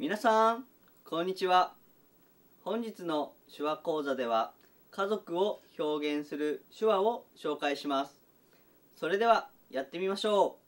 皆さんこんにちは本日の手話講座では家族を表現する手話を紹介しますそれではやってみましょう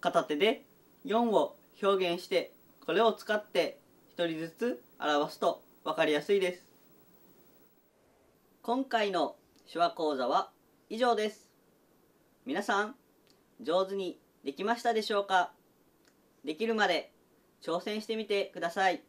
片手で4を表現してこれを使って1人ずつ表すと分かりやすいです。今回の手話講座は以上です。皆さん上手にできましたでしょうかできるまで挑戦してみてください。